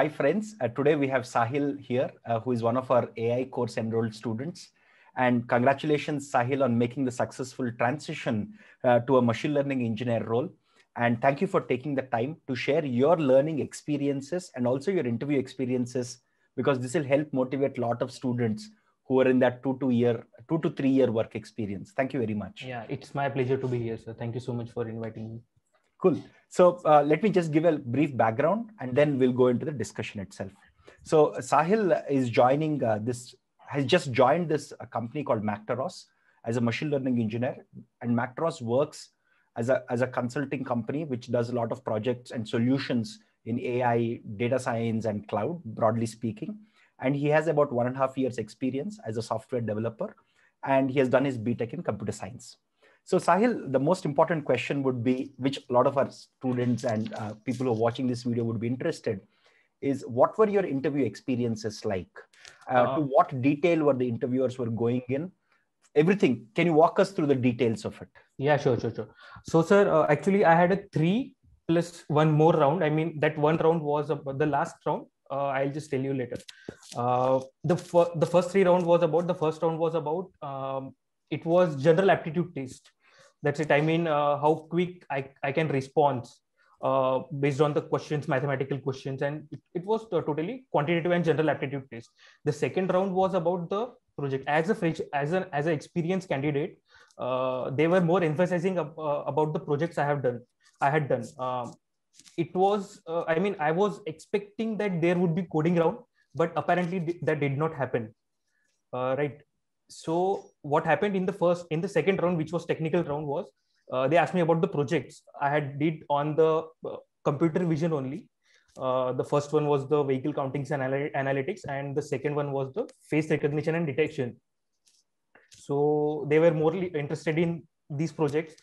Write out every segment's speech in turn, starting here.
Hi, friends. Uh, today we have Sahil here, uh, who is one of our AI course enrolled students. And congratulations, Sahil, on making the successful transition uh, to a machine learning engineer role. And thank you for taking the time to share your learning experiences and also your interview experiences, because this will help motivate a lot of students who are in that two to year, two to three year work experience. Thank you very much. Yeah, it's my pleasure to be here, sir. Thank you so much for inviting me cool. So uh, let me just give a brief background and then we'll go into the discussion itself. So Sahil is joining uh, this, has just joined this uh, company called MacTeros as a machine learning engineer. And MacTeros works as a, as a consulting company, which does a lot of projects and solutions in AI, data science, and cloud, broadly speaking. And he has about one and a half years experience as a software developer. And he has done his btech in computer science. So Sahil, the most important question would be, which a lot of our students and uh, people who are watching this video would be interested, is what were your interview experiences like? Uh, uh, to what detail were the interviewers were going in? Everything. Can you walk us through the details of it? Yeah, sure, sure, sure. So, sir, uh, actually, I had a three plus one more round. I mean, that one round was about the last round. Uh, I'll just tell you later. Uh, the the first three round was about the first round was about um, it was general aptitude test that's it i mean uh, how quick i, I can respond uh, based on the questions mathematical questions and it, it was totally quantitative and general aptitude test the second round was about the project as a as an as an experienced candidate uh, they were more emphasizing ab uh, about the projects i have done i had done um, it was uh, i mean i was expecting that there would be coding round but apparently th that did not happen uh, right so what happened in the first in the second round which was technical round was uh, they asked me about the projects i had did on the uh, computer vision only uh, the first one was the vehicle counting and analytics and the second one was the face recognition and detection so they were more interested in these projects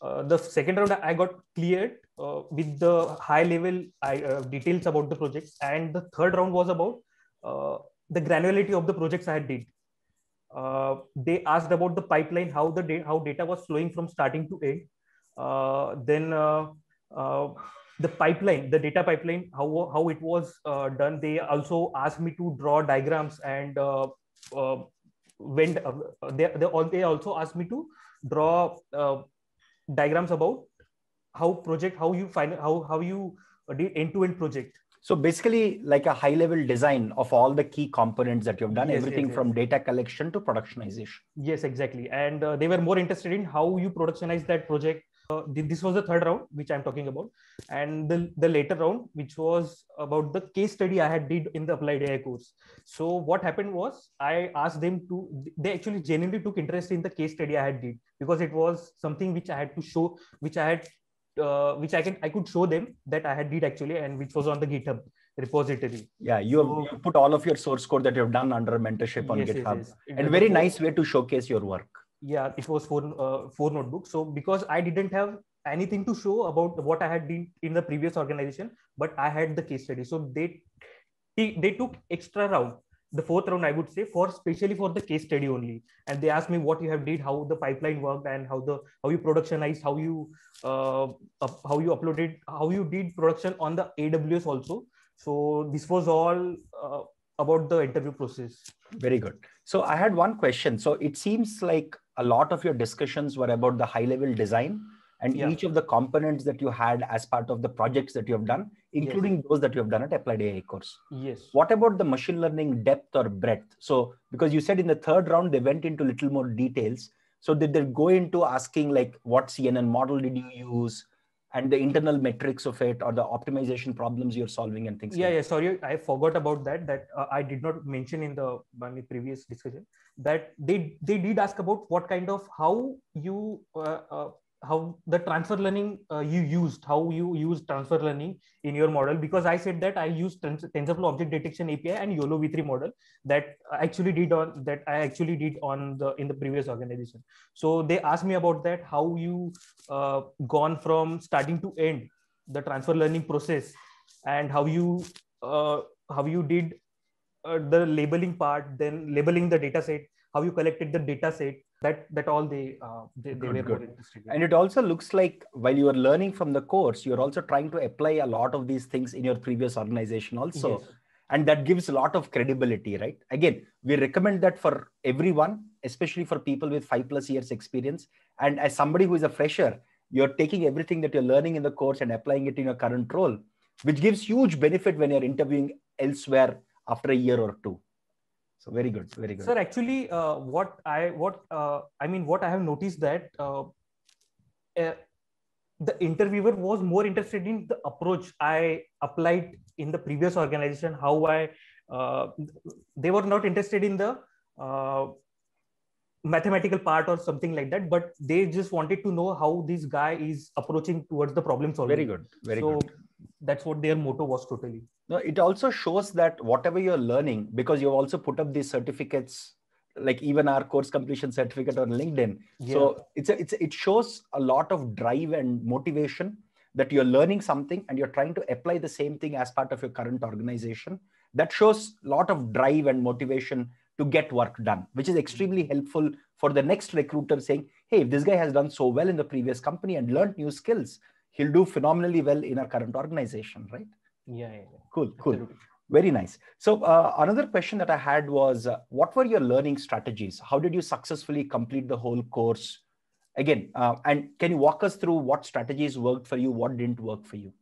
uh, the second round i got cleared uh, with the high level uh, details about the projects and the third round was about the granularity of the projects i had did uh, they asked about the pipeline, how the da- how data was flowing from starting to end. Uh, then uh, uh, the pipeline, the data pipeline, how how it was done. They also asked me to draw diagrams and when they they, all, they also asked me to draw diagrams about how project how you find how how you did end to end project so basically, like a high level design of all the key components that you've done, yes, everything yes, yes. from data collection to productionization. Yes, exactly. And uh, they were more interested in how you productionize that project. Uh, this was the third round, which I'm talking about. And the, the later round, which was about the case study I had did in the applied AI course. So what happened was I asked them to, they actually genuinely took interest in the case study I had did because it was something which I had to show, which I had uh, which I can I could show them that I had did actually, and which was on the GitHub repository. Yeah, you have, you put all of your source code that you have done under mentorship on yes, GitHub, yes, yes. and very nice way to showcase your work. Yeah, it was four uh, four notebooks. So because I didn't have anything to show about what I had did in the previous organization, but I had the case study. So they they took extra route the fourth round i would say for especially for the case study only and they asked me what you have did how the pipeline worked and how the how you productionized how you uh, up, how you uploaded how you did production on the aws also so this was all uh, about the interview process very good so i had one question so it seems like a lot of your discussions were about the high level design and yeah. each of the components that you had as part of the projects that you have done including yes. those that you have done at applied ai course yes what about the machine learning depth or breadth so because you said in the third round they went into little more details so did they go into asking like what cnn model did you use and the internal metrics of it or the optimization problems you're solving and things yeah like yeah sorry i forgot about that that uh, i did not mention in the, previous discussion that they they did ask about what kind of how you uh, uh, how the transfer learning uh, you used how you use transfer learning in your model because i said that i used tensorflow object detection api and yolo v3 model that i actually did on that i actually did on the in the previous organization so they asked me about that how you uh, gone from starting to end the transfer learning process and how you uh, how you did uh, the labeling part then labeling the data set how you collected the data set that that all they uh, they, they good, were good. interested in. and it also looks like while you are learning from the course you're also trying to apply a lot of these things in your previous organization also yes. and that gives a lot of credibility right again we recommend that for everyone especially for people with 5 plus years experience and as somebody who is a fresher you're taking everything that you're learning in the course and applying it in your current role which gives huge benefit when you're interviewing elsewhere after a year or two so very good very good sir actually uh, what i what uh, i mean what i have noticed that uh, uh the interviewer was more interested in the approach i applied in the previous organization how i uh, they were not interested in the uh, mathematical part or something like that but they just wanted to know how this guy is approaching towards the problem solving very good very so, good that's what their motto was totally no it also shows that whatever you're learning because you've also put up these certificates like even our course completion certificate on linkedin yeah. so it's a, it's a, it shows a lot of drive and motivation that you're learning something and you're trying to apply the same thing as part of your current organization that shows a lot of drive and motivation to get work done which is extremely helpful for the next recruiter saying hey if this guy has done so well in the previous company and learned new skills he'll do phenomenally well in our current organization, right? Yeah. yeah, yeah. Cool, cool. Absolutely. Very nice. So, uh, another question that I had was uh, what were your learning strategies? How did you successfully complete the whole course? Again, uh, and can you walk us through what strategies worked for you, what didn't work for you?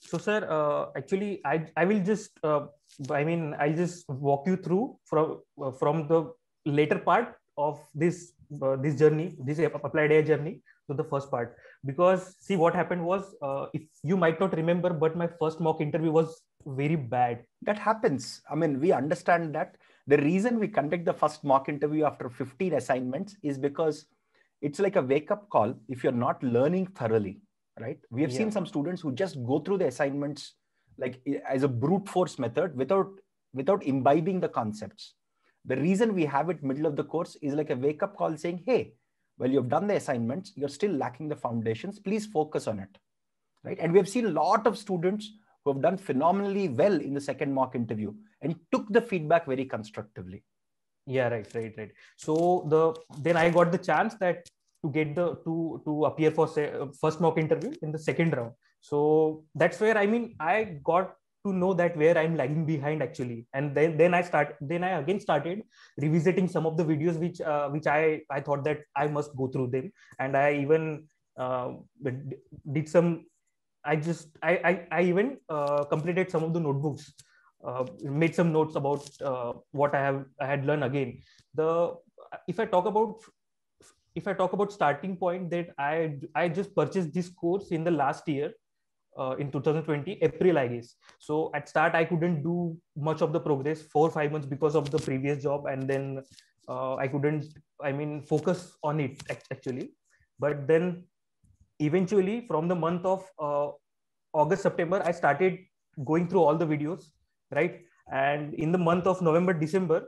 So, sir, uh, actually, I, I will just, uh, I mean, I'll just walk you through from, uh, from the later part of this, this journey, this applied AI journey to the first part because see what happened was uh, if you might not remember but my first mock interview was very bad that happens i mean we understand that the reason we conduct the first mock interview after 15 assignments is because it's like a wake up call if you're not learning thoroughly right we have yeah. seen some students who just go through the assignments like as a brute force method without without imbibing the concepts the reason we have it middle of the course is like a wake up call saying hey well you've done the assignments you're still lacking the foundations please focus on it right and we have seen a lot of students who have done phenomenally well in the second mock interview and took the feedback very constructively yeah right right right so the then i got the chance that to get the to to appear for say, first mock interview in the second round so that's where i mean i got to know that where i'm lagging behind actually and then then i start then i again started revisiting some of the videos which uh, which i i thought that i must go through them and i even uh, did some i just i i, I even uh, completed some of the notebooks uh, made some notes about uh, what i have i had learned again the if i talk about if i talk about starting point that i i just purchased this course in the last year uh, in 2020 april i guess so at start i couldn't do much of the progress four five months because of the previous job and then uh, i couldn't i mean focus on it actually but then eventually from the month of uh, august september i started going through all the videos right and in the month of november december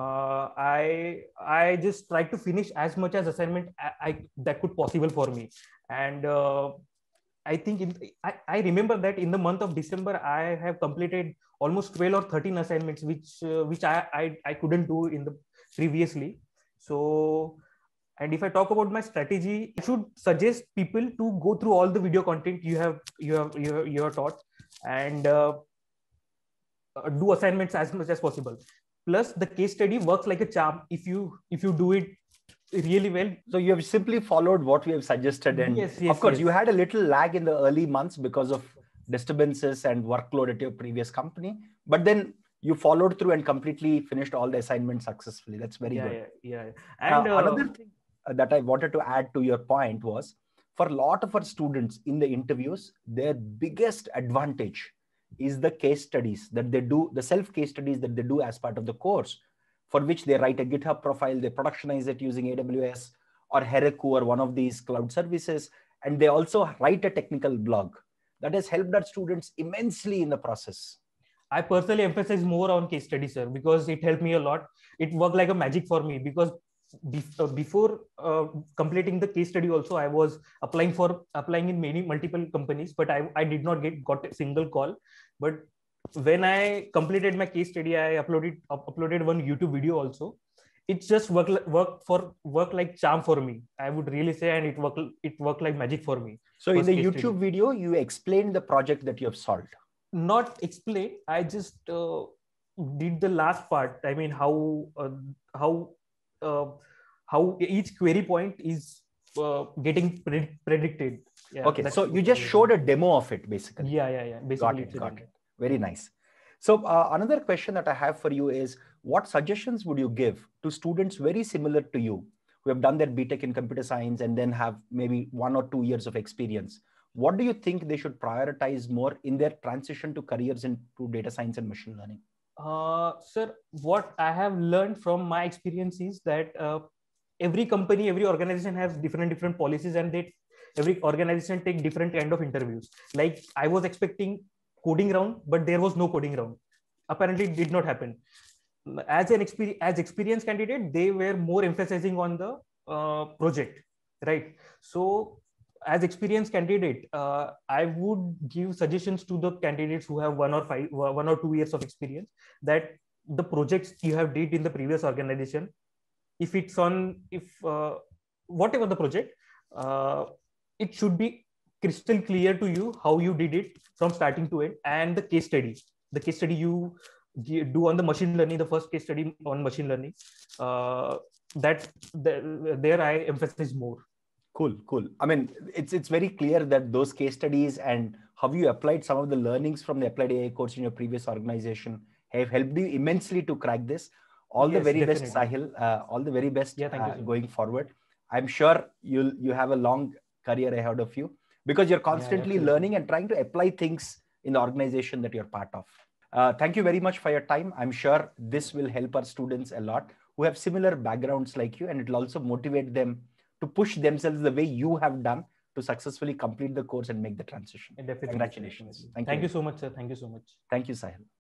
uh, i i just tried to finish as much as assignment I, uh, I that could possible for me and uh, I think in, I, I remember that in the month of December, I have completed almost 12 or 13 assignments, which uh, which I, I, I couldn't do in the previously. So, and if I talk about my strategy, I should suggest people to go through all the video content you have you have you have, you have taught and uh, uh do assignments as much as possible. Plus, the case study works like a charm if you if you do it really well. So you have simply followed what we have suggested, and yes, yes, of course, yes. you had a little lag in the early months because of disturbances and workload at your previous company, but then you followed through and completely finished all the assignments successfully. That's very yeah, good. Yeah, yeah. Uh, and uh, another thing uh, that I wanted to add to your point was for a lot of our students in the interviews, their biggest advantage is the case studies that they do, the self case studies that they do as part of the course for which they write a GitHub profile, they productionize it using AWS or Heroku or one of these cloud services. And they also write a technical blog that has helped our students immensely in the process. I personally emphasize more on case studies, sir, because it helped me a lot. It worked like a magic for me because uh, before uh, completing the case study also i was applying for applying in many multiple companies but i, I did not get got a single call but when I completed my case study, I uploaded up, uploaded one YouTube video also. It just work work for work like charm for me. I would really say, and it work it worked like magic for me. So in the YouTube study. video, you explained the project that you have solved. Not explain. I just uh, did the last part. I mean, how uh, how uh, how each query point is uh, getting pred- predicted. Yeah, okay, so you just showed a demo of it basically. Yeah, yeah, yeah. Basically, got it. Got it. Very nice. So uh, another question that I have for you is, what suggestions would you give to students very similar to you who have done their B.Tech in computer science and then have maybe one or two years of experience? What do you think they should prioritize more in their transition to careers into data science and machine learning? Uh, sir, what I have learned from my experience is that uh, every company, every organization has different different policies, and they every organization take different kind of interviews. Like I was expecting coding round but there was no coding round apparently did not happen as an experience as experienced candidate they were more emphasizing on the uh, project right so as experienced candidate uh, i would give suggestions to the candidates who have one or five one or two years of experience that the projects you have did in the previous organization if it's on if uh, whatever the project uh, it should be crystal clear to you how you did it from starting to end and the case study the case study you do on the machine learning the first case study on machine learning uh, that the, there i emphasize more cool cool i mean it's it's very clear that those case studies and how you applied some of the learnings from the applied ai course in your previous organization have helped you immensely to crack this all yes, the very definitely. best sahil uh, all the very best yeah, thank uh, you, going forward i'm sure you'll you have a long career ahead of you because you're constantly yeah, learning and trying to apply things in the organization that you're part of. Uh, thank you very much for your time. I'm sure this will help our students a lot who have similar backgrounds like you, and it'll also motivate them to push themselves the way you have done to successfully complete the course and make the transition. Definitely. Congratulations. Thank, Thank you. you so much, sir. Thank you so much. Thank you, Sahil.